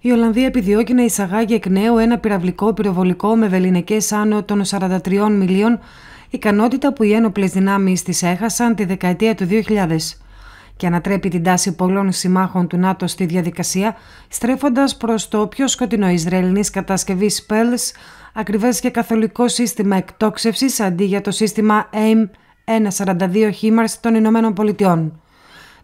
Η Ολλανδία επιδιώκει να εισαγάγει εκ νέου ένα πυραυλικό πυροβολικό με βεληνικές άνω των 43 μιλίων, ικανότητα που οι ένοπλες δυνάμεις της έχασαν τη δεκαετία του 2000 και ανατρέπει την τάση πολλών συμμάχων του ΝΑΤΟ στη διαδικασία, στρέφοντας προς το πιο σκοτεινό Ισραηλινή κατασκευή Pels, ακριβές και καθολικό σύστημα εκτόξευσης αντί για το σύστημα AIM 142 HIMARS των Ηνωμένων Πολιτειών.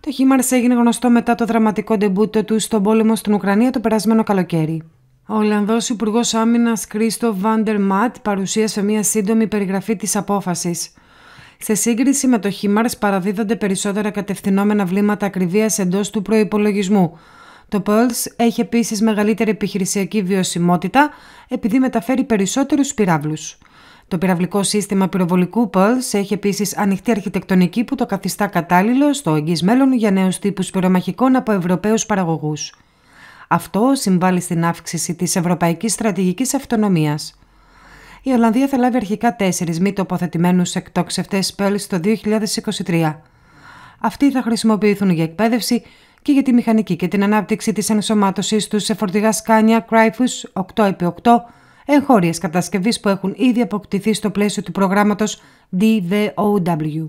Το Χίμαρς έγινε γνωστό μετά το δραματικό ντεμπούτο του στον πόλεμο στην Ουκρανία το περασμένο καλοκαίρι. Ο Ολλανδός Υπουργός Άμυνας Κρίστο Βάντερ Ματ παρουσίασε μία σύντομη περιγραφή της απόφασης. Σε σύγκριση με το HIMARS παραδίδονται περισσότερα κατευθυνόμενα βλήματα ακριβίας εντός του προπολογισμού. Το Pulse έχει επίσης μεγαλύτερη επιχειρησιακή βιωσιμότητα επειδή μεταφέρει περισσότερους πυράβλους. Το πυραυλικό σύστημα πυροβολικού Pulse έχει επίσης ανοιχτή αρχιτεκτονική που το καθιστά κατάλληλο στο εγγύς μέλλον για νέους τύπους πυρομαχικών από Ευρωπαίους παραγωγούς. Αυτό συμβάλλει στην αύξηση της ευρωπαϊκής στρατηγικής αυτονομίας. Η Ολλανδία θα λάβει αρχικά τέσσερις μη τοποθετημένους εκτοξευτέ Pulse το 2023. Αυτοί θα χρησιμοποιηθούν για εκπαίδευση και για τη μηχανική και την ανάπτυξη της ενσωμάτωσής τους σε φορτηγά Σκάνια Κραϊφους 8x8 εγχώριες κατασκευής που έχουν ήδη αποκτηθεί στο πλαίσιο του προγράμματος DVOW.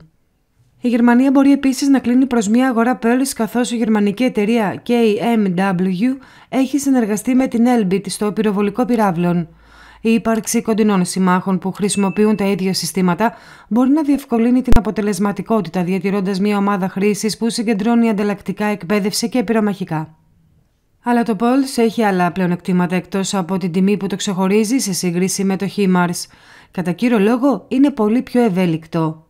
Η Γερμανία μπορεί επίσης να κλείνει προς μια αγορά πέλη, καθώς η γερμανική εταιρεία KMW έχει συνεργαστεί με την Elbit στο πυροβολικό πυράβλων. Η ύπαρξη κοντινών συμμάχων που χρησιμοποιούν τα ίδια συστήματα μπορεί να διευκολύνει την αποτελεσματικότητα διατηρώντας μια ομάδα χρήσης που συγκεντρώνει ανταλλακτικά εκπαίδευση και πυρομαχικά. Αλλά το Pulse έχει άλλα πλεονεκτήματα εκτός από την τιμή που το ξεχωρίζει σε σύγκριση με το HIMARS. Κατά κύριο λόγο είναι πολύ πιο ευέλικτο.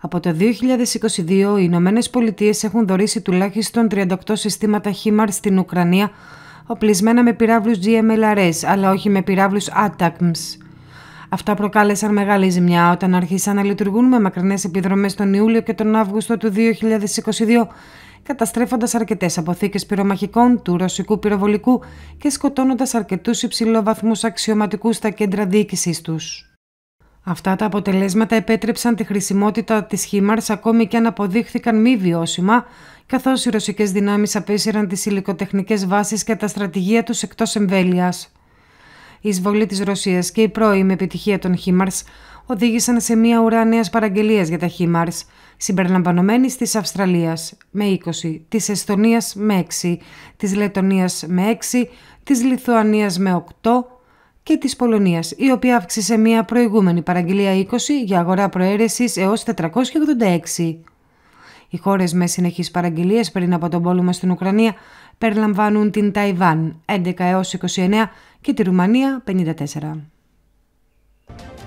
Από το 2022 οι Ηνωμένες Πολιτείες έχουν δωρήσει τουλάχιστον 38 συστήματα HIMARS στην Ουκρανία, οπλισμένα με πυράβλους GMLRS, αλλά όχι με πυράβλους ATACMS. Αυτά προκάλεσαν μεγάλη ζημιά όταν άρχισαν να λειτουργούν με μακρινές επιδρομές τον Ιούλιο και τον Αύγουστο του 2022 καταστρέφοντας αρκετές αποθήκες πυρομαχικών του ρωσικού πυροβολικού και σκοτώνοντας αρκετούς υψηλόβαθμους αξιωματικούς στα κέντρα διοίκησής τους. Αυτά τα αποτελέσματα επέτρεψαν τη χρησιμότητα της «Χίμαρς» ακόμη και αν αποδείχθηκαν μη βιώσιμα, καθώς οι ρωσικές δυνάμεις απέσυραν τις υλικοτεχνικές βάσεις και τα στρατηγία τους εκτός εμβέλειας. Η εισβολή της Ρωσίας και η πρώιμη επιτυχία των Χίμαρ οδήγησαν σε μία ουρά νέας παραγγελίας για τα Χίμαρ, συμπεριλαμβανομένης της Αυστραλίας με 20, της Εστονίας με 6, της Λετωνίας με 6, της Λιθουανίας με 8 και της Πολωνίας, η οποία αύξησε μια προηγούμενη παραγγελία 20 για αγορά προαίρεσης έως 486. Οι χώρες με συνεχείς παραγγελίες πριν από τον πόλεμο στην Ουκρανία περιλαμβάνουν την Ταϊβάν 11 έως 29 και τη Ρουμανία 54.